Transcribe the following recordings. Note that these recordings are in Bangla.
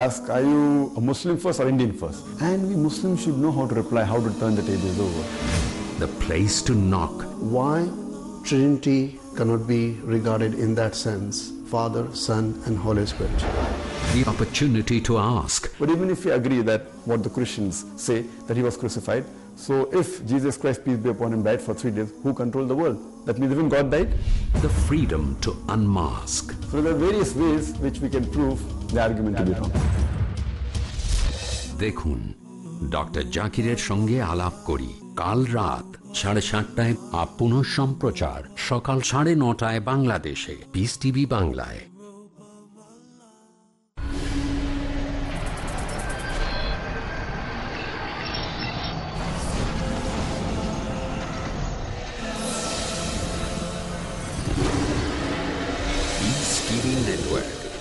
Ask, are you a Muslim first or Indian first? And we Muslims should know how to reply, how to turn the tables over. The place to knock. Why Trinity cannot be regarded in that sense? Father, Son and Holy Spirit. The opportunity to ask. But even if we agree that what the Christians say, that he was crucified, so if Jesus Christ, peace be upon him, died for three days, who controlled the world? That means even God died? The freedom to unmask. So there are various ways which we can prove দেখুন ডক্টর জাকিরের সঙ্গে আলাপ করি কাল রাত সাড়ে সাতটায় আপন সম্প্রচার সকাল সাড়ে নটায় বাংলাদেশে পিস টিভি বাংলায়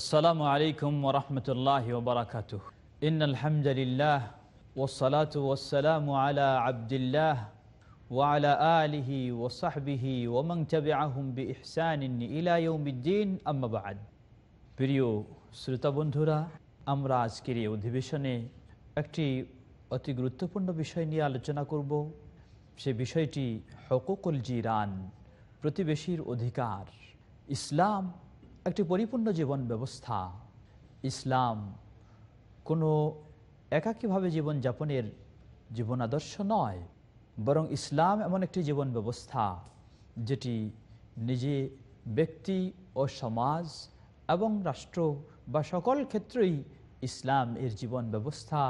আসসালামু আলাইকুম ওরহমতুল্লাহ ওবরাকাত ইন আলহামদুলিল্লাহ ওসলাত ওসালাম আলা আবদুল্লাহ ওয়ালা আলিহি ওসাহবিহি ওমং চবে আহম বি ইহসান ইলায়ুদ্দিন আম্মাবাদ প্রিয় শ্রোতাবন্ধুরা বন্ধুরা আমরা আজকের এই অধিবেশনে একটি অতি গুরুত্বপূর্ণ বিষয় নিয়ে আলোচনা করব সে বিষয়টি হকুকুল জিরান প্রতিবেশীর অধিকার ইসলাম একটি পরিপূর্ণ জীবন ব্যবস্থা ইসলাম কোনো একাকীভাবে জীবনযাপনের জীবন আদর্শ নয় বরং ইসলাম এমন একটি জীবন ব্যবস্থা যেটি নিজে ব্যক্তি ও সমাজ এবং রাষ্ট্র বা সকল ক্ষেত্রেই ইসলাম এর জীবন ব্যবস্থা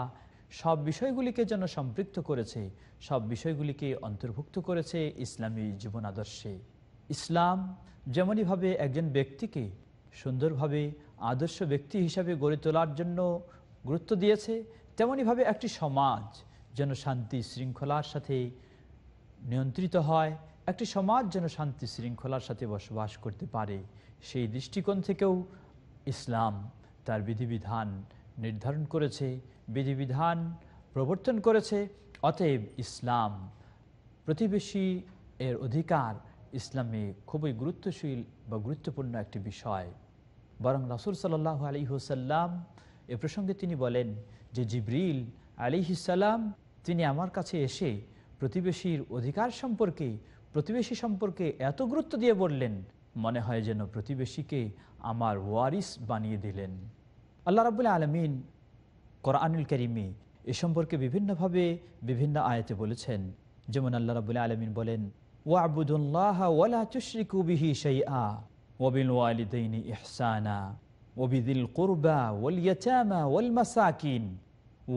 সব বিষয়গুলিকে যেন সম্পৃক্ত করেছে সব বিষয়গুলিকে অন্তর্ভুক্ত করেছে ইসলামী জীবন আদর্শে ইসলাম যেমনইভাবে একজন ব্যক্তিকে সুন্দরভাবে আদর্শ ব্যক্তি হিসাবে গড়ে তোলার জন্য গুরুত্ব দিয়েছে তেমনইভাবে একটি সমাজ যেন শান্তি শৃঙ্খলার সাথে নিয়ন্ত্রিত হয় একটি সমাজ যেন শান্তি শৃঙ্খলার সাথে বসবাস করতে পারে সেই দৃষ্টিকোণ থেকেও ইসলাম তার বিধিবিধান নির্ধারণ করেছে বিধিবিধান প্রবর্তন করেছে অতএব ইসলাম প্রতিবেশী এর অধিকার ইসলামে খুবই গুরুত্বশীল বা গুরুত্বপূর্ণ একটি বিষয় বরং রাসুল সাল্লাহ আলী হুসাল্লাম এ প্রসঙ্গে তিনি বলেন যে জিব্রিল আলিহিসাল্লাম তিনি আমার কাছে এসে প্রতিবেশীর অধিকার সম্পর্কে প্রতিবেশী সম্পর্কে এত গুরুত্ব দিয়ে বললেন মনে হয় যেন প্রতিবেশীকে আমার ওয়ারিস বানিয়ে দিলেন আল্লাহ রাবুল্লাহ আলমিন করআনুল করিমি এ সম্পর্কে বিভিন্নভাবে বিভিন্ন আয়তে বলেছেন যেমন আল্লাহ রাবুল্লাহ আলমিন বলেন ওয়া আবুদুল্লাহ ওয়ালা কুবিহি সেই আ وبالوالدين إحسانا وبذي القربى واليتامى والمساكين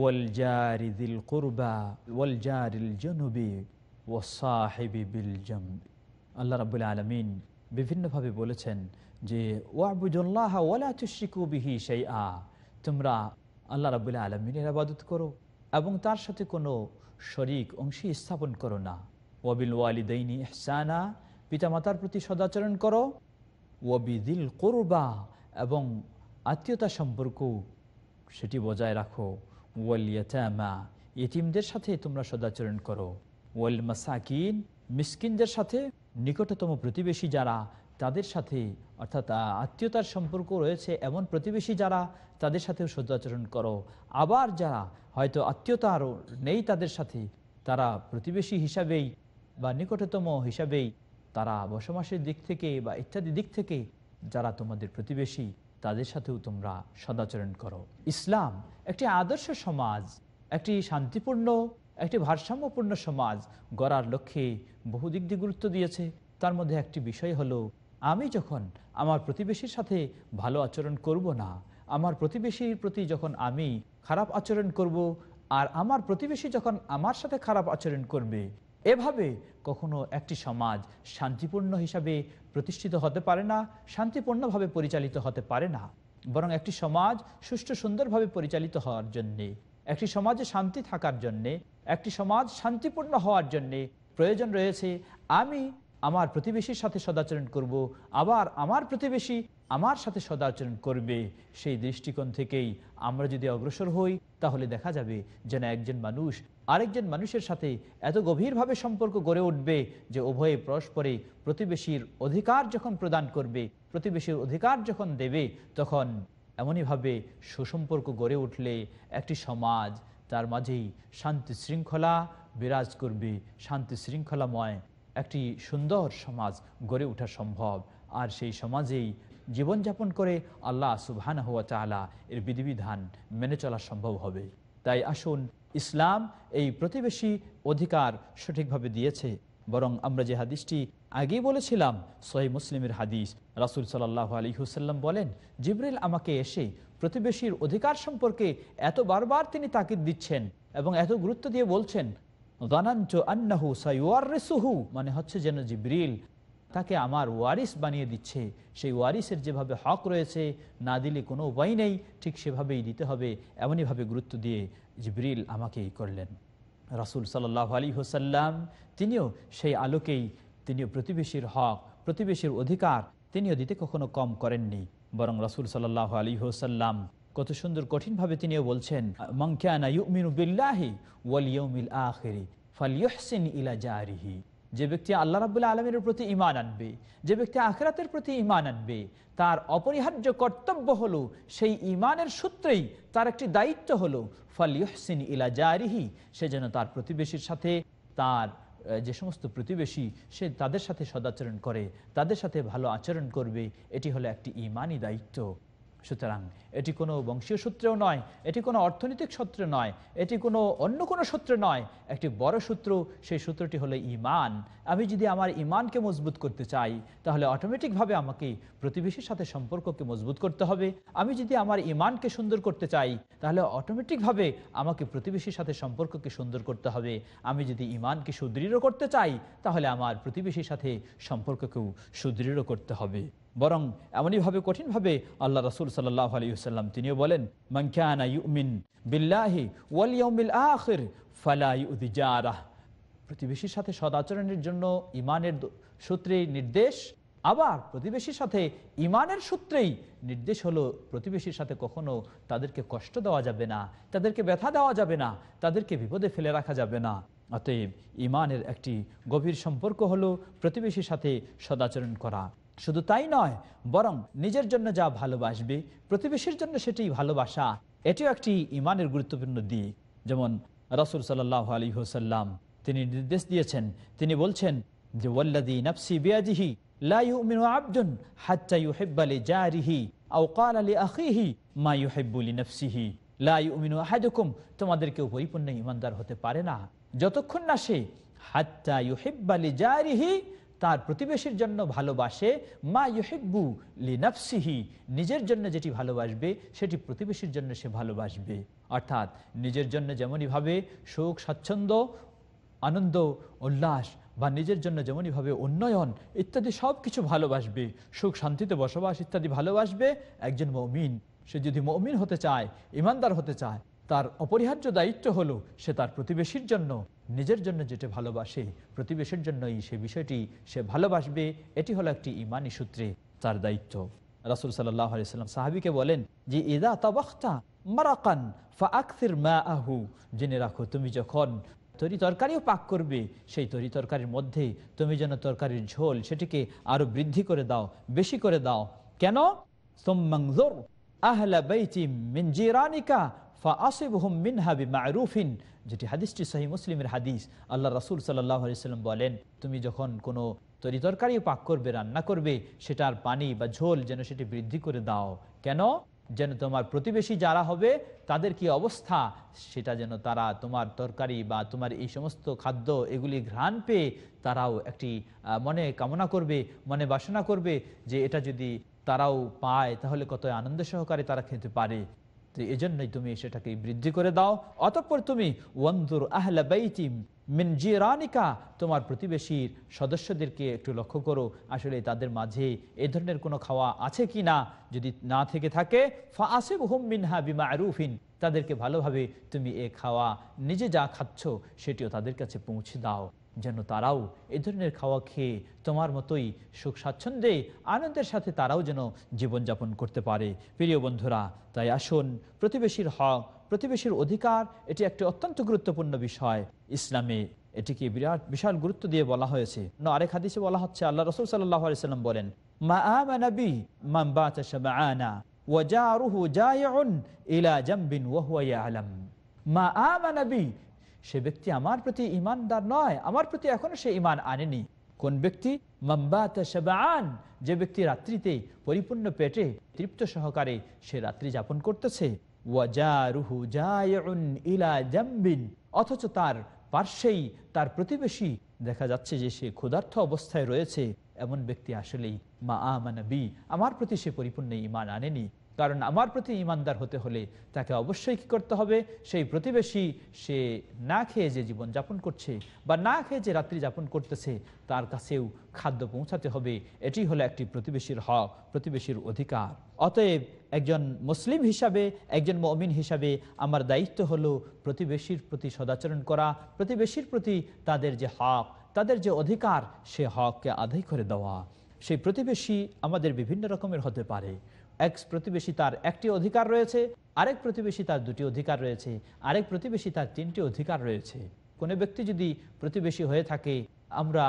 والجار ذي القربى والجار الجنب والصاحب بالجنب আল্লাহ রাবুল আলমিন বিভিন্নভাবে বলেছেন যে ওয়াবুজল্লাহ ওয়ালা তুশিকু বিহি সেই আ তোমরা আল্লাহ রাবুল্লাহ আলমিনের আবাদত করো এবং তার সাথে কোনো শরিক অংশী স্থাপন করো না ওয়াবিল ওয়ালিদাইনি ইহসানা পিতামাতার প্রতি সদাচরণ করো ওয়াবিদিল কোরবা এবং আত্মীয়তা সম্পর্ক সেটি বজায় রাখো ওয়াল ইয়াতামা ইতিমদের সাথে তোমরা সদাচরণ করো ওয়াল মাসাকিন মিসকিনদের সাথে নিকটতম প্রতিবেশী যারা তাদের সাথে অর্থাৎ আত্মীয়তার সম্পর্ক রয়েছে এমন প্রতিবেশী যারা তাদের সাথেও সদাচরণ করো আবার যারা হয়তো আত্মীয়তা আরও নেই তাদের সাথে তারা প্রতিবেশী হিসাবেই বা নিকটতম হিসাবেই তারা বসবাসের দিক থেকে বা ইত্যাদি দিক থেকে যারা তোমাদের প্রতিবেশী তাদের সাথেও তোমরা সদাচরণ করো ইসলাম একটি আদর্শ সমাজ একটি শান্তিপূর্ণ একটি ভারসাম্যপূর্ণ সমাজ গড়ার লক্ষ্যে বহু দিক দিয়ে গুরুত্ব দিয়েছে তার মধ্যে একটি বিষয় হলো আমি যখন আমার প্রতিবেশীর সাথে ভালো আচরণ করব না আমার প্রতিবেশীর প্রতি যখন আমি খারাপ আচরণ করব আর আমার প্রতিবেশী যখন আমার সাথে খারাপ আচরণ করবে এভাবে কখনো একটি সমাজ শান্তিপূর্ণ হিসাবে প্রতিষ্ঠিত হতে পারে না শান্তিপূর্ণভাবে পরিচালিত হতে পারে না বরং একটি সমাজ সুষ্ঠু সুন্দরভাবে পরিচালিত হওয়ার জন্যে একটি সমাজে শান্তি থাকার জন্যে একটি সমাজ শান্তিপূর্ণ হওয়ার জন্যে প্রয়োজন রয়েছে আমি আমার প্রতিবেশীর সাথে সদাচরণ করব আবার আমার প্রতিবেশী আমার সাথে সদাচরণ করবে সেই দৃষ্টিকোণ থেকেই আমরা যদি অগ্রসর হই তাহলে দেখা যাবে যেন একজন মানুষ আরেকজন মানুষের সাথে এত গভীরভাবে সম্পর্ক গড়ে উঠবে যে উভয়ে পরস্পরে প্রতিবেশীর অধিকার যখন প্রদান করবে প্রতিবেশীর অধিকার যখন দেবে তখন এমনইভাবে সুসম্পর্ক গড়ে উঠলে একটি সমাজ তার মাঝেই শান্তি শৃঙ্খলা বিরাজ করবে শান্তি শৃঙ্খলাময় একটি সুন্দর সমাজ গড়ে ওঠা সম্ভব আর সেই সমাজেই জীবনযাপন করে আল্লাহ সুবহান হুয়া চালা এর বিধিবিধান মেনে চলা সম্ভব হবে তাই আসুন ইসলাম এই প্রতিবেশী অধিকার সঠিকভাবে দিয়েছে বরং আমরা যে হাদিসটি আগেই বলেছিলাম সহি মুসলিমের হাদিস রাসুল সাল্লাহ আলী হুসাল্লাম বলেন জিবরিল আমাকে এসে প্রতিবেশীর অধিকার সম্পর্কে এত বারবার তিনি তাকিদ দিচ্ছেন এবং এত গুরুত্ব দিয়ে বলছেন মানে হচ্ছে যেন জিব্রিল তাকে আমার ওয়ারিস বানিয়ে দিচ্ছে সেই ওয়ারিসের যেভাবে হক রয়েছে না দিলে কোনো উপায় নেই ঠিক সেভাবেই দিতে হবে এমনইভাবে গুরুত্ব দিয়ে জিবরিল আমাকে এই করলেন রাসুল সাল্লাহ আলী হোসাল্লাম তিনিও সেই আলোকেই তিনিও প্রতিবেশীর হক প্রতিবেশীর অধিকার তিনিও দিতে কখনো কম করেননি বরং রাসুল সাল্লাহ আলী হোসাল্লাম কত সুন্দর কঠিনভাবে তিনিও বলছেন মংখ্যানা ইউমিনু বিল্লাহি ওয়াল আহরি আখেরি ফালিয়হসিন ইলা জাহারিহি যে ব্যক্তি আল্লাহ রাবুল্লাহ আলমের প্রতি ইমান আনবে যে ব্যক্তি আখরাতের প্রতি ইমান আনবে তার অপরিহার্য কর্তব্য হলো সেই ইমানের সূত্রেই তার একটি দায়িত্ব হলো ফল ইহসিন ইলা জারিহি সে যেন তার প্রতিবেশীর সাথে তার যে সমস্ত প্রতিবেশী সে তাদের সাথে সদাচরণ করে তাদের সাথে ভালো আচরণ করবে এটি হলো একটি ইমানই দায়িত্ব সুতরাং এটি কোনো বংশীয় সূত্রেও নয় এটি কোনো অর্থনৈতিক সূত্রে নয় এটি কোনো অন্য কোনো সূত্রে নয় একটি বড় সূত্র সেই সূত্রটি হলো ইমান আমি যদি আমার ইমানকে মজবুত করতে চাই তাহলে অটোমেটিকভাবে আমাকে প্রতিবেশীর সাথে সম্পর্ককে মজবুত করতে হবে আমি যদি আমার ইমানকে সুন্দর করতে চাই তাহলে অটোমেটিকভাবে আমাকে প্রতিবেশীর সাথে সম্পর্ককে সুন্দর করতে হবে আমি যদি ইমানকে সুদৃঢ় করতে চাই তাহলে আমার প্রতিবেশীর সাথে সম্পর্ককেও সুদৃঢ় করতে হবে বরং এমনইভাবে কঠিনভাবে আল্লাহ রসুল সাল্লাহ সাল্লাম তিনিও বলেন মাংখ্যানা ইউমিন বিল্লাহি ওয়ালিয়মিল আখির ফালাই প্রতিবেশীর সাথে সদাচরণের জন্য ইমানের সূত্রে নির্দেশ আবার প্রতিবেশীর সাথে ইমানের সূত্রেই নির্দেশ হলো প্রতিবেশীর সাথে কখনো তাদেরকে কষ্ট দেওয়া যাবে না তাদেরকে ব্যথা দেওয়া যাবে না তাদেরকে বিপদে ফেলে রাখা যাবে না অতএব ইমানের একটি গভীর সম্পর্ক হলো প্রতিবেশীর সাথে সদাচরণ করা শুধু তাই নয় বরং নিজের জন্য যা ভালোবাসবে প্রতিবেশীর জন্য সেটি ভালোবাসা এটিও একটি ইমানের গুরুত্বপূর্ণ দিক যেমন রসুল সাল্লাহ আলী হোসাল্লাম তিনি নির্দেশ দিয়েছেন তিনি বলছেন যে ওল্লাদি নাফসি বিয়াজিহি তোমাদের কেউ পরিপূর্ণ ইমানদার হতে পারে না যতক্ষণ না সে হাত্তা হেব্বালি জারিহি তার প্রতিবেশীর জন্য ভালোবাসে মা ইহেব্বু লিনাফসিহি নিজের জন্য যেটি ভালোবাসবে সেটি প্রতিবেশীর জন্য সে ভালোবাসবে অর্থাৎ নিজের জন্য যেমনইভাবে সুখ স্বাচ্ছন্দ্য আনন্দ উল্লাস বা নিজের জন্য যেমনইভাবে উন্নয়ন ইত্যাদি সব কিছু ভালোবাসবে সুখ শান্তিতে বসবাস ইত্যাদি ভালোবাসবে একজন মৌমিন সে যদি মৌমিন হতে চায় ইমানদার হতে চায় তার অপরিহার্য দায়িত্ব হলো সে তার প্রতিবেশীর জন্য নিজের জন্য যেটা ভালোবাসে প্রতিবেশের জন্যই সে বিষয়টি সে ভালোবাসবে এটি হলো একটি ইমানি সূত্রে তার দায়িত্ব রাসুল সাল্লাম সাহাবিকে বলেন যে এদা তাবাখতা মারাকান মা আহু জেনে রাখো তুমি যখন তরি তরকারিও পাক করবে সেই তরি তরকারির মধ্যে তুমি যেন তরকারির ঝোল সেটিকে আরো বৃদ্ধি করে দাও বেশি করে দাও কেন সোম্মাংজোর আহলা বেইচি মিনজিরানিকা ফা আসিবহুম যেটি হাদিসটি সহি মুসলিমের হাদিস আল্লাহ রাসুল সাল্লাম বলেন তুমি যখন কোনো তরি তরকারি পাক করবে রান্না করবে সেটার পানি বা ঝোল যেন সেটি বৃদ্ধি করে দাও কেন যেন তোমার প্রতিবেশী যারা হবে তাদের কি অবস্থা সেটা যেন তারা তোমার তরকারি বা তোমার এই সমস্ত খাদ্য এগুলি ঘ্রাণ পেয়ে তারাও একটি মনে কামনা করবে মনে বাসনা করবে যে এটা যদি তারাও পায় তাহলে কত আনন্দ সহকারে তারা খেতে পারে তো এই জন্যই তুমি সেটাকে বৃদ্ধি করে দাও অতঃপর তুমি ওয়ন্দুর আহলা বাইতিম মিন জিরানিকা তোমার প্রতিবেশীর সদস্যদেরকে একটু লক্ষ্য করো আসলে তাদের মাঝে এ ধরনের কোনো খাওয়া আছে কি না যদি না থেকে থাকে ফা আসিব হুম মিনহা বিমা আরুফিন তাদেরকে ভালোভাবে তুমি এ খাওয়া নিজে যা খাচ্ছ সেটিও তাদের কাছে পৌঁছে দাও যেন তারাও এ ধরনের খাওয়া খেয়ে তোমার মতোই সুখ স্বাচ্ছন্দ্যে আনন্দের সাথে তারাও যেন জীবনযাপন করতে পারে প্রিয় বন্ধুরা তাই আসুন প্রতিবেশীর হক প্রতিবেশীর অধিকার এটি একটি অত্যন্ত গুরুত্বপূর্ণ বিষয় ইসলামে এটিকে বিরাট বিশাল গুরুত্ব দিয়ে বলা হয়েছে ন আরেক হাদিসে বলা হচ্ছে আল্লাহ রসুল সাল্লাম বলেন মা আমানাবি মাম সে ব্যক্তি আমার প্রতি ইমানদার নয় আমার প্রতি এখনো সে ইমান আনেনি কোন ব্যক্তি মাম্বাতা যে ব্যক্তি রাত্রিতে পরিপূর্ণ পেটে তৃপ্ত সহকারে সে রাত্রি যাপন করতেছে ইলা জাম্বিন অথচ তার পার্শ্বেই তার প্রতিবেশী দেখা যাচ্ছে যে সে ক্ষুধার্থ অবস্থায় রয়েছে এমন ব্যক্তি আসলেই মা আমানবি আমার প্রতি সে পরিপূর্ণ ইমান আনেনি কারণ আমার প্রতি ইমানদার হতে হলে তাকে অবশ্যই কী করতে হবে সেই প্রতিবেশী সে না খেয়ে যে জীবন যাপন করছে বা না খেয়ে যে রাত্রি যাপন করতেছে তার কাছেও খাদ্য পৌঁছাতে হবে এটি হলো একটি প্রতিবেশীর হক প্রতিবেশীর অধিকার অতএব একজন মুসলিম হিসাবে একজন মমিন হিসাবে আমার দায়িত্ব হলো প্রতিবেশীর প্রতি সদাচরণ করা প্রতিবেশীর প্রতি তাদের যে হক তাদের যে অধিকার সে হককে আদায় করে দেওয়া সেই প্রতিবেশী আমাদের বিভিন্ন রকমের হতে পারে এক প্রতিবেশী তার একটি অধিকার রয়েছে আরেক প্রতিবেশী তার দুটি অধিকার রয়েছে আরেক প্রতিবেশী তার তিনটি অধিকার রয়েছে কোনো ব্যক্তি যদি প্রতিবেশী হয়ে থাকে আমরা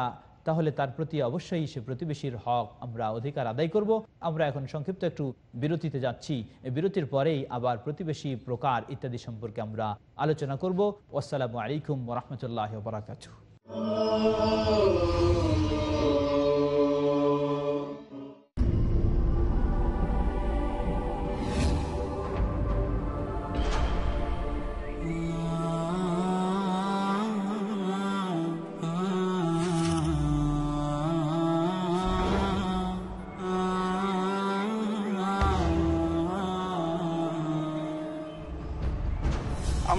তাহলে তার প্রতি অবশ্যই সে প্রতিবেশীর হক আমরা অধিকার আদায় করব আমরা এখন সংক্ষিপ্ত একটু বিরতিতে যাচ্ছি বিরতির পরেই আবার প্রতিবেশী প্রকার ইত্যাদি সম্পর্কে আমরা আলোচনা করব আসসালামু আলাইকুম রহমতুল্লাহ বারাকাতু Oh.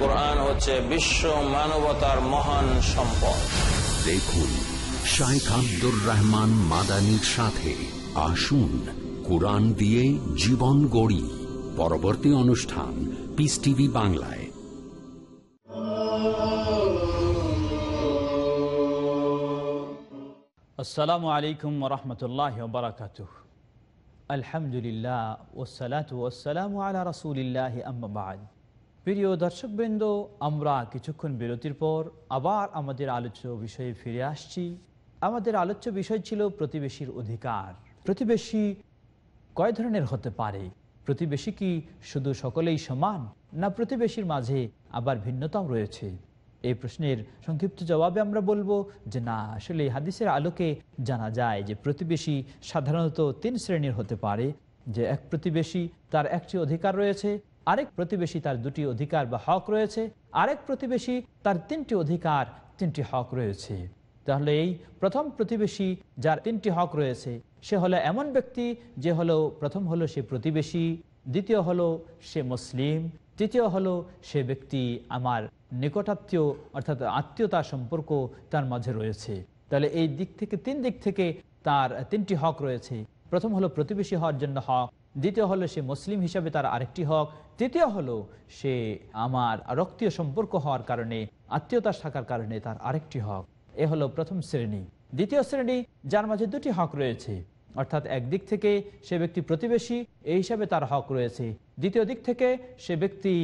কোরআন হচ্ছে বিশ্ব মানবতার মহান সম্পদ দেখুন শাইখ আব্দুর রহমান মাদানির সাথে আসুন কোরআন দিয়ে জীবন গড়ি পরবর্তী অনুষ্ঠান পিস টিভি বাংলায় আসসালামু আলাইকুম রহমতুল্লাহ বারাকাত আলহামদুলিল্লাহ ওসালাত ওসালাম আলা রসুলিল্লাহ আম্মাবাদ প্রিয় দর্শকবৃন্দ আমরা কিছুক্ষণ বিরতির পর আবার আমাদের আলোচ্য বিষয়ে ফিরে আসছি আমাদের আলোচ্য বিষয় ছিল প্রতিবেশীর অধিকার প্রতিবেশী কয় ধরনের হতে পারে প্রতিবেশী কি শুধু সকলেই সমান না প্রতিবেশীর মাঝে আবার ভিন্নতাও রয়েছে এই প্রশ্নের সংক্ষিপ্ত জবাবে আমরা বলবো যে না আসলে হাদিসের আলোকে জানা যায় যে প্রতিবেশী সাধারণত তিন শ্রেণীর হতে পারে যে এক প্রতিবেশী তার একটি অধিকার রয়েছে আরেক প্রতিবেশী তার দুটি অধিকার বা হক রয়েছে আরেক প্রতিবেশী তার তিনটি অধিকার তিনটি হক রয়েছে তাহলে এই প্রথম প্রতিবেশী যার তিনটি হক রয়েছে সে হলো এমন ব্যক্তি যে হলো প্রথম হলো সে প্রতিবেশী দ্বিতীয় হলো সে মুসলিম তৃতীয় হলো সে ব্যক্তি আমার নিকটাত্মীয় অর্থাৎ আত্মীয়তা সম্পর্ক তার মাঝে রয়েছে তাহলে এই দিক থেকে তিন দিক থেকে তার তিনটি হক রয়েছে প্রথম হলো প্রতিবেশী হওয়ার জন্য হক দ্বিতীয় হলো সে মুসলিম হিসাবে তার আরেকটি হক তৃতীয় হলো সে আমার রক্তীয় সম্পর্ক হওয়ার কারণে আত্মীয়তা থাকার কারণে তার আরেকটি হক এ হলো প্রথম শ্রেণী দ্বিতীয় শ্রেণী যার মাঝে দুটি হক রয়েছে অর্থাৎ একদিক থেকে সে ব্যক্তি প্রতিবেশী এই হিসাবে তার হক রয়েছে দ্বিতীয় দিক থেকে সে ব্যক্তি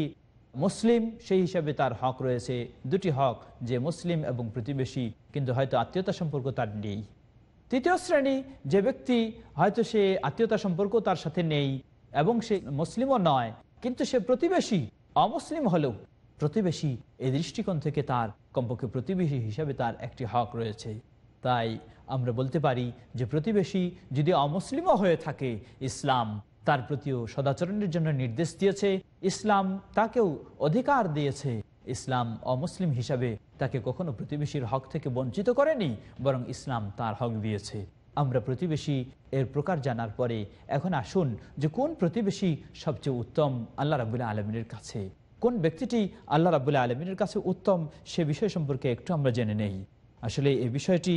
মুসলিম সেই হিসাবে তার হক রয়েছে দুটি হক যে মুসলিম এবং প্রতিবেশী কিন্তু হয়তো আত্মীয়তা সম্পর্ক তার নেই তৃতীয় শ্রেণী যে ব্যক্তি হয়তো সে আত্মীয়তা সম্পর্ক তার সাথে নেই এবং সে মুসলিমও নয় কিন্তু সে প্রতিবেশী অমুসলিম হলেও প্রতিবেশী এই দৃষ্টিকোণ থেকে তার কমপক্ষে প্রতিবেশী হিসাবে তার একটি হক রয়েছে তাই আমরা বলতে পারি যে প্রতিবেশী যদি অমুসলিমও হয়ে থাকে ইসলাম তার প্রতিও সদাচরণের জন্য নির্দেশ দিয়েছে ইসলাম তাকেও অধিকার দিয়েছে ইসলাম অমুসলিম হিসাবে তাকে কখনো প্রতিবেশীর হক থেকে বঞ্চিত করেনি বরং ইসলাম তার হক দিয়েছে আমরা প্রতিবেশী এর প্রকার জানার পরে এখন আসুন যে কোন প্রতিবেশী সবচেয়ে উত্তম আল্লাহ রাবুল্লাহ আলমিনের কাছে কোন ব্যক্তিটি আল্লাহ রাবুল্লাহ আলমিনের কাছে উত্তম সে বিষয় সম্পর্কে একটু আমরা জেনে নেই আসলে এই বিষয়টি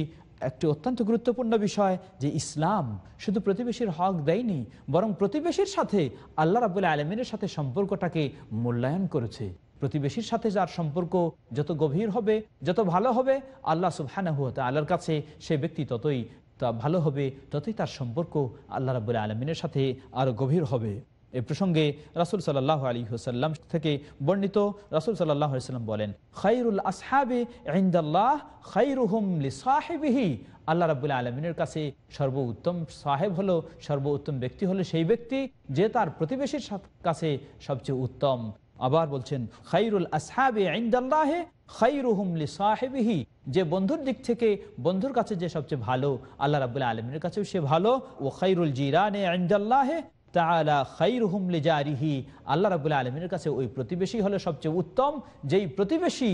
একটি অত্যন্ত গুরুত্বপূর্ণ বিষয় যে ইসলাম শুধু প্রতিবেশীর হক দেয়নি বরং প্রতিবেশীর সাথে আল্লাহ রাবুল্লাহ আলমিনের সাথে সম্পর্কটাকে মূল্যায়ন করেছে প্রতিবেশীর সাথে যার সম্পর্ক যত গভীর হবে যত ভালো হবে আল্লাহ সুবহানাহুয়া আল্লাহর কাছে সে ব্যক্তি ততই তা ভালো হবে ততই তার সম্পর্ক আল্লাহ রাবুল আলমিনের সাথে আরও গভীর হবে এ প্রসঙ্গে রাসুল সাল্লাহ আলী হুসাল্লাম থেকে বর্ণিত রাসুল সাল্লাম বলেন খাইরুল আসহাবে আইন্দাল্লাহ খাইরুহুম লিসাহেবিহি আল্লাহ রাবুল আলমিনের কাছে সর্বোত্তম সাহেব হলো সর্বোত্তম ব্যক্তি হলো সেই ব্যক্তি যে তার প্রতিবেশীর কাছে সবচেয়ে উত্তম আবার বলছেন খাইরুল আসহাবে আইন্দাল্লাহে খাইরুহুমলি সাহেবিহি যে বন্ধুর দিক থেকে বন্ধুর কাছে যে সবচেয়ে ভালো আল্লাহ রাবুল্লাহ আলমের কাছেও সে ভালো ও খাইরুল জিরানে আইন্দাল্লাহে তালা খাইরুহুমলি জারিহি আল্লাহ রাবুল্লাহ আলমের কাছে ওই প্রতিবেশী হলে সবচেয়ে উত্তম যেই প্রতিবেশী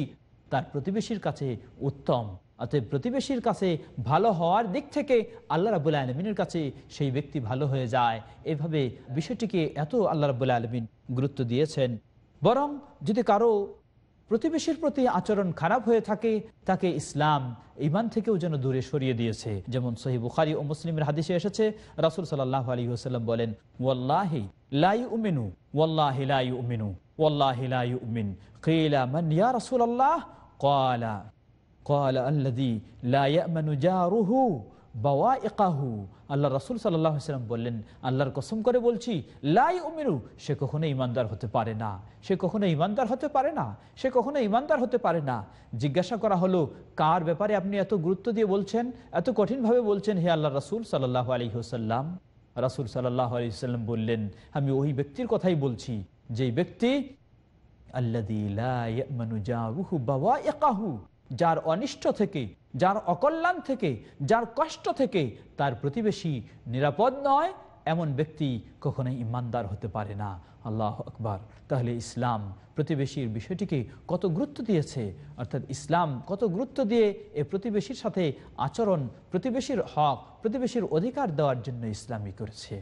তার প্রতিবেশীর কাছে উত্তম অতএব প্রতিবেশীর কাছে ভালো হওয়ার দিক থেকে আল্লাহ রাবুল্লাহ আলমিনের কাছে সেই ব্যক্তি ভালো হয়ে যায় এভাবে বিষয়টিকে এত আল্লাহ রাবুল্লাহ আলমিন গুরুত্ব দিয়েছেন বরং যদি কারো প্রতিবেশীর প্রতি আচরণ খারাপ হয়ে থাকে তাকে ইসলাম ইমান থেকেও যেন দূরে সরিয়ে দিয়েছে যেমন সহি বুখারি ও মুসলিমের হাদিসে এসেছে রাসুল সাল্লাহ আলী হোসাল্লাম বলেন ওয়াল্লাহি লাই উমিনু ওয়াল্লাহি লাই উমিনু ওয়াল্লাহি লাই উমিন কিলা মান ইয়া রাসুল আল্লাহ কলা কলা আল্লাদি লা ইয়ামানু বাওয়া একাহু আল্লাহ রাসুল সাল্লাম বললেন আল্লাহর কসম করে বলছি লাই উমেরু সে কখনো ইমানদার হতে পারে না সে কখনো ইমানদার হতে পারে না সে কখনো ইমানদার হতে পারে না জিজ্ঞাসা করা হলো কার ব্যাপারে আপনি এত গুরুত্ব দিয়ে বলছেন এত কঠিনভাবে বলছেন হে আল্লাহ রসুল সাল্লাহ আলী হোসাল্লাম রাসুল সাল্লাহ আলী সাল্লাম বললেন আমি ওই ব্যক্তির কথাই বলছি যেই ব্যক্তি আল্লাহ যার অনিষ্ট থেকে যার অকল্যাণ থেকে যার কষ্ট থেকে তার প্রতিবেশী নিরাপদ নয় এমন ব্যক্তি কখনোই ইমানদার হতে পারে না আল্লাহ আকবার তাহলে ইসলাম প্রতিবেশীর বিষয়টিকে কত গুরুত্ব দিয়েছে অর্থাৎ ইসলাম কত গুরুত্ব দিয়ে এ প্রতিবেশীর সাথে আচরণ প্রতিবেশীর হক প্রতিবেশীর অধিকার দেওয়ার জন্য ইসলামই করেছে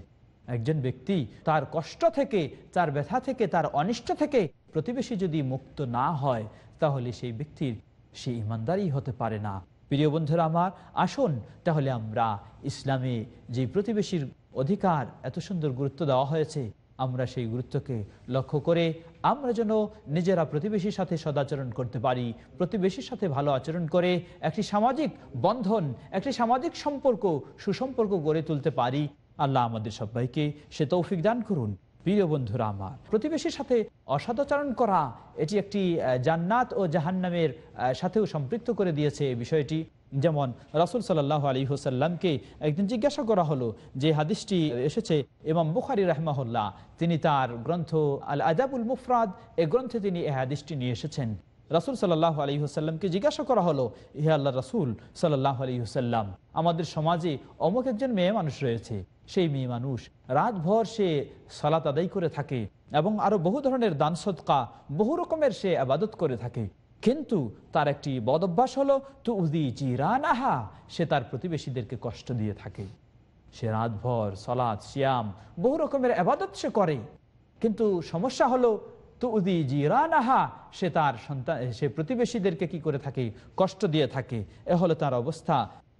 একজন ব্যক্তি তার কষ্ট থেকে তার ব্যথা থেকে তার অনিষ্ট থেকে প্রতিবেশী যদি মুক্ত না হয় তাহলে সেই ব্যক্তির সে ইমানদারই হতে পারে না প্রিয় বন্ধুরা আমার আসুন তাহলে আমরা ইসলামে যে প্রতিবেশীর অধিকার এত সুন্দর গুরুত্ব দেওয়া হয়েছে আমরা সেই গুরুত্বকে লক্ষ্য করে আমরা যেন নিজেরা প্রতিবেশীর সাথে সদাচরণ করতে পারি প্রতিবেশীর সাথে ভালো আচরণ করে একটি সামাজিক বন্ধন একটি সামাজিক সম্পর্ক সুসম্পর্ক গড়ে তুলতে পারি আল্লাহ আমাদের সবাইকে সে তৌফিক দান করুন প্রিয় বন্ধুরা আমার প্রতিবেশীর সাথে অসদাচরণ করা এটি একটি জান্নাত ও জাহান্নামের সাথেও সম্পৃক্ত করে দিয়েছে এই বিষয়টি যেমন রাসুল সাল্লাহ আলী হুসাল্লামকে একদিন জিজ্ঞাসা করা হলো যে হাদিসটি এসেছে ইমাম বুখারি রহমাহুল্লাহ তিনি তার গ্রন্থ আল আজাবুল মুফরাদ এ গ্রন্থে তিনি এ হাদিসটি নিয়ে এসেছেন রাসুল সাল্লাহ আলী হুসাল্লামকে জিজ্ঞাসা করা হলো ইহা আল্লাহ রাসুল সাল্লাহ আলী হুসাল্লাম আমাদের সমাজে অমুক একজন মেয়ে মানুষ রয়েছে সেই মেয়ে মানুষ রাতভর সে সালাত আদায় করে থাকে এবং আরো বহু ধরনের দান সৎকা বহু রকমের সে আবাদত করে থাকে কিন্তু তার একটি বদ অভ্যাস হলো তু উদি রানাহা সে তার প্রতিবেশীদেরকে কষ্ট দিয়ে থাকে সে রাতভর সলাদ শ্যাম বহু রকমের আবাদত সে করে কিন্তু সমস্যা হলো তু উদি রানাহা সে তার সন্তান সে প্রতিবেশীদেরকে কি করে থাকে কষ্ট দিয়ে থাকে এ হলো তার অবস্থা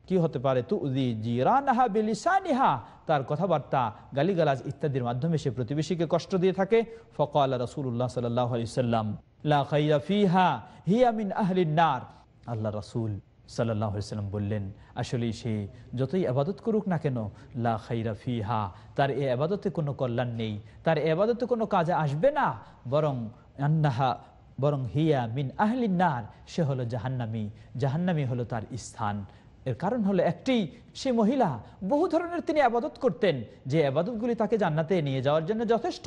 কি হতে পারে তু উদি জিরানহা বিলিসানিহা তার কথাবার্তা গালিগালাজ ইত্যাদির মাধ্যমে সে প্রতিবেশীকে কষ্ট দিয়ে থাকে ফকাল রসুল্লাহ সাল্লাহ আলিয়াল্লাম লা খাইয়া ফিহা হিয়া মিন আহলিন আল্লাহ রসুল সাল্লাহ সাল্লাম বললেন আসলে সে যতই আবাদত করুক না কেন লা খাইরা ফিহা তার এ আবাদতে কোনো কল্যাণ নেই তার এ আবাদতে কোনো কাজে আসবে না বরং আন্নাহা বরং হিয়া মিন আহলিন নার সে হলো জাহান্নামি জাহান্নামি হলো তার স্থান এর কারণ হলো একটি সে মহিলা বহু ধরনের তিনি আবাদত করতেন যে আবাদতগুলি তাকে জান্নাতে নিয়ে যাওয়ার জন্য যথেষ্ট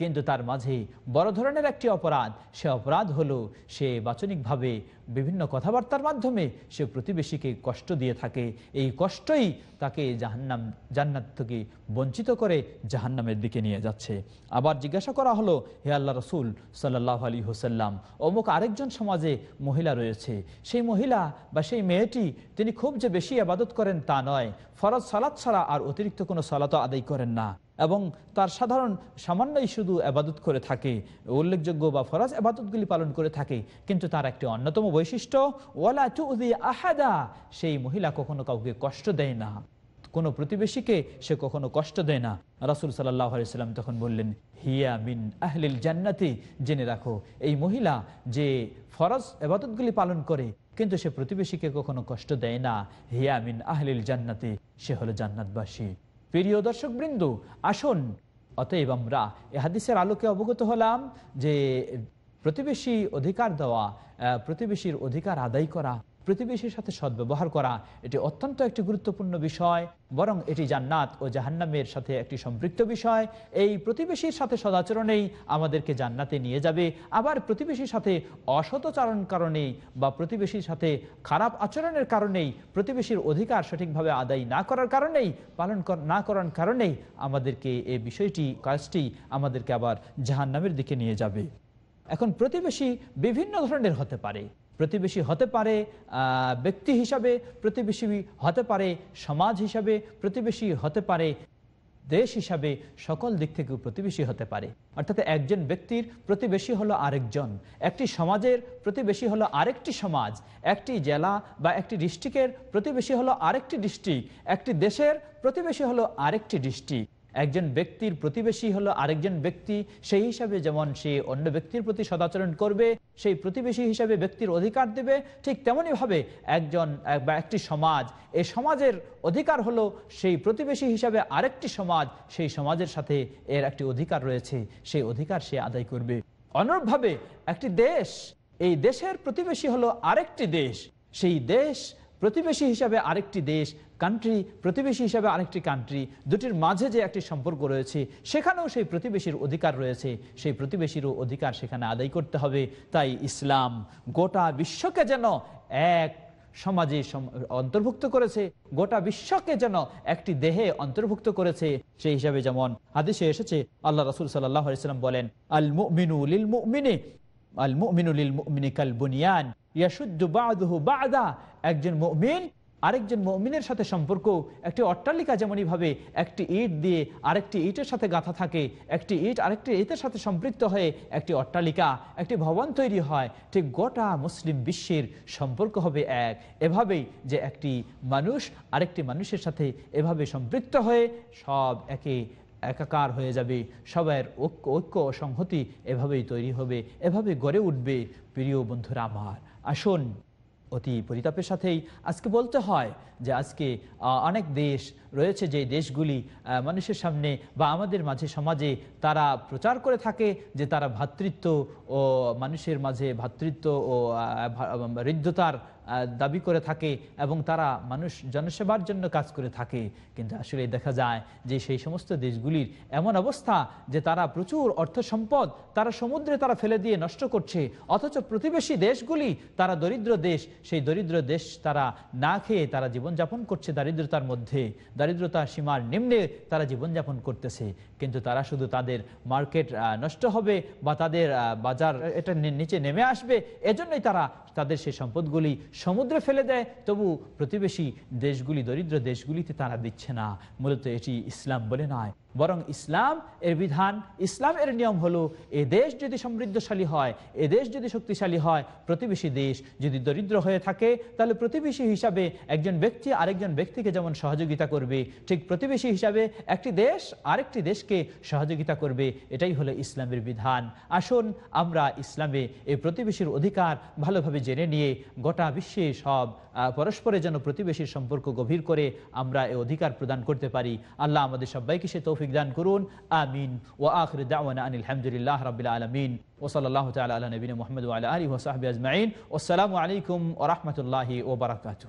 কিন্তু তার মাঝে বড় ধরনের একটি অপরাধ সে অপরাধ হলো সে বাচনিকভাবে বিভিন্ন কথাবার্তার মাধ্যমে সে প্রতিবেশীকে কষ্ট দিয়ে থাকে এই কষ্টই তাকে জাহান্নাম জান্নাত থেকে বঞ্চিত করে জাহান্নামের দিকে নিয়ে যাচ্ছে আবার জিজ্ঞাসা করা হলো হে আল্লাহ রসুল সাল্লাহ আলী হোসাল্লাম অমুক আরেকজন সমাজে মহিলা রয়েছে সেই মহিলা বা সেই মেয়েটি তিনি খুব যে বেশি আবাদত করেন তা নয় ফরজ সালাত ছাড়া আর অতিরিক্ত কোনো সালাত আদায় করেন না এবং তার সাধারণ সামান্যই শুধু আবাদত করে থাকে উল্লেখযোগ্য বা ফরাজ আবাদতগুলি পালন করে থাকে কিন্তু তার একটি অন্যতম বৈশিষ্ট্য ওয়ালা চৌদি আহাদা সেই মহিলা কখনো কাউকে কষ্ট দেয় না কোনো প্রতিবেশীকে সে কখনো কষ্ট দেয় না রাসুল সাল্লাহ আলাইসাল্লাম তখন বললেন হিয়া মিন আহলিল জান্নাতি জেনে রাখো এই মহিলা যে ফরজ এবাদতগুলি পালন করে কিন্তু সে প্রতিবেশীকে কখনো কষ্ট দেয় না হিয়া মিন আহলিল জান্নাতি সে হলো জান্নাতবাসী প্রিয় দর্শকবৃন্দ আসুন অতএব আমরা এ হাদিসের আলোকে অবগত হলাম যে প্রতিবেশী অধিকার দেওয়া প্রতিবেশীর অধিকার আদায় করা প্রতিবেশীর সাথে সদ্ব্যবহার করা এটি অত্যন্ত একটি গুরুত্বপূর্ণ বিষয় বরং এটি জান্নাত ও জাহান্নামের সাথে একটি সম্পৃক্ত বিষয় এই প্রতিবেশীর সাথে সদাচরণেই আমাদেরকে জান্নাতে নিয়ে যাবে আবার প্রতিবেশীর সাথে অসতচারণ কারণেই বা প্রতিবেশীর সাথে খারাপ আচরণের কারণেই প্রতিবেশীর অধিকার সঠিকভাবে আদায় না করার কারণেই পালন না করার কারণেই আমাদেরকে এই বিষয়টি কাজটি আমাদেরকে আবার জাহান্নামের দিকে নিয়ে যাবে এখন প্রতিবেশী বিভিন্ন ধরনের হতে পারে প্রতিবেশী হতে পারে ব্যক্তি হিসাবে প্রতিবেশী হতে পারে সমাজ হিসাবে প্রতিবেশী হতে পারে দেশ হিসাবে সকল দিক থেকে প্রতিবেশী হতে পারে অর্থাৎ একজন ব্যক্তির প্রতিবেশী হলো আরেকজন একটি সমাজের প্রতিবেশী হলো আরেকটি সমাজ একটি জেলা বা একটি ডিস্ট্রিক্টের প্রতিবেশী হলো আরেকটি ডিস্ট্রিক্ট একটি দেশের প্রতিবেশী হলো আরেকটি ডিস্ট্রিক্ট একজন ব্যক্তির প্রতিবেশী হলো আরেকজন ব্যক্তি সেই হিসাবে যেমন সে অন্য ব্যক্তির প্রতি সদাচরণ করবে সেই প্রতিবেশী হিসাবে ব্যক্তির অধিকার দেবে ঠিক তেমনইভাবে একজন বা একটি সমাজ এই সমাজের অধিকার হলো সেই প্রতিবেশী হিসাবে আরেকটি সমাজ সেই সমাজের সাথে এর একটি অধিকার রয়েছে সেই অধিকার সে আদায় করবে অনুরূপভাবে একটি দেশ এই দেশের প্রতিবেশী হলো আরেকটি দেশ সেই দেশ প্রতিবেশী হিসাবে আরেকটি দেশ কান্ট্রি প্রতিবেশী হিসাবে আরেকটি কান্ট্রি দুটির মাঝে যে একটি সম্পর্ক রয়েছে সেখানেও সেই প্রতিবেশীর অধিকার রয়েছে সেই প্রতিবেশীরও অধিকার সেখানে আদায় করতে হবে তাই ইসলাম গোটা বিশ্বকে যেন এক সমাজে অন্তর্ভুক্ত করেছে গোটা বিশ্বকে যেন একটি দেহে অন্তর্ভুক্ত করেছে সেই হিসাবে যেমন আদেশে এসেছে আল্লাহ রসুল সাল্লাহ ইসলাম বলেন আল মুমিনু মুমিনে আল মুমিনু মুমিনে কাল বুনিয়ান একজন মমিন আরেকজন মমিনের সাথে সম্পর্ক একটি অট্টালিকা ভাবে একটি ইট দিয়ে আরেকটি ইটের সাথে গাঁথা থাকে একটি ইট আরেকটি ইটের সাথে সম্পৃক্ত হয়ে একটি অট্টালিকা একটি ভবন তৈরি হয় ঠিক গোটা মুসলিম বিশ্বের সম্পর্ক হবে এক এভাবেই যে একটি মানুষ আরেকটি মানুষের সাথে এভাবে সম্পৃক্ত হয়ে সব একে একাকার হয়ে যাবে সবার ঐক্য ঐক্য সংহতি এভাবেই তৈরি হবে এভাবে গড়ে উঠবে প্রিয় বন্ধুরা আমার আসুন অতি পরিতাপের সাথেই আজকে বলতে হয় যে আজকে অনেক দেশ রয়েছে যে দেশগুলি মানুষের সামনে বা আমাদের মাঝে সমাজে তারা প্রচার করে থাকে যে তারা ভ্রাতৃত্ব ও মানুষের মাঝে ভ্রাতৃত্ব ও হৃদ্যতার দাবি করে থাকে এবং তারা মানুষ জনসেবার জন্য কাজ করে থাকে কিন্তু আসলে দেখা যায় যে সেই সমস্ত দেশগুলির এমন অবস্থা যে তারা প্রচুর অর্থ সম্পদ তারা সমুদ্রে তারা ফেলে দিয়ে নষ্ট করছে অথচ প্রতিবেশী দেশগুলি তারা দরিদ্র দেশ সেই দরিদ্র দেশ তারা না খেয়ে তারা জীবনযাপন করছে দারিদ্রতার মধ্যে দারিদ্রতার সীমার নিম্নে তারা জীবনযাপন করতেছে কিন্তু তারা শুধু তাদের মার্কেট নষ্ট হবে বা তাদের বাজার এটা নিচে নেমে আসবে এজন্যই তারা তাদের সেই সম্পদগুলি সমুদ্রে ফেলে দেয় তবু প্রতিবেশী দেশগুলি দরিদ্র দেশগুলিতে তারা দিচ্ছে না মূলত এটি ইসলাম বলে নয় বরং ইসলাম এর বিধান ইসলাম এর নিয়ম হলো এ দেশ যদি সমৃদ্ধশালী হয় এ দেশ যদি শক্তিশালী হয় প্রতিবেশী দেশ যদি দরিদ্র হয়ে থাকে তাহলে প্রতিবেশী হিসাবে একজন ব্যক্তি আরেকজন ব্যক্তিকে যেমন সহযোগিতা করবে ঠিক প্রতিবেশী হিসাবে একটি দেশ আরেকটি দেশকে সহযোগিতা করবে এটাই হলো ইসলামের বিধান আসুন আমরা ইসলামে এই প্রতিবেশীর অধিকার ভালোভাবে জেনে নিয়ে গোটা বিশ্বে সব পরস্পরের যেন প্রতিবেশীর সম্পর্ক গভীর করে আমরা এ অধিকার প্রদান করতে পারি আল্লাহ আমাদের সবাইকে সে তৌফিক দান করুন আমিন ও আখর দাওয়ানা আনিল হামদুলিল্লাহ রবিল আলমিন ওসলাল্লাহ তাল আল্লাহ নবীন মোহাম্মদ আলী ওসাহাবি আজমাইন আসসালামু আলাইকুম ও রহমতুল্লাহি ওবরাকাতু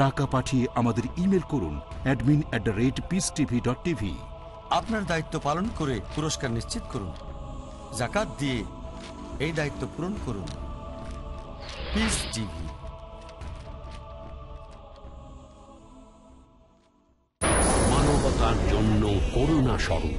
টাকা পাঠিয়ে আমাদের ইমেল করুন admin at the rate peace TV dot TV আপনার দায়িত্ব পালন করে পুরস্কার নিশ্চিত করুন জাকাত দিয়ে এই দায়িত্ব পূরণ করুন পিস মানবতার জন্য করুণা স্বরূপ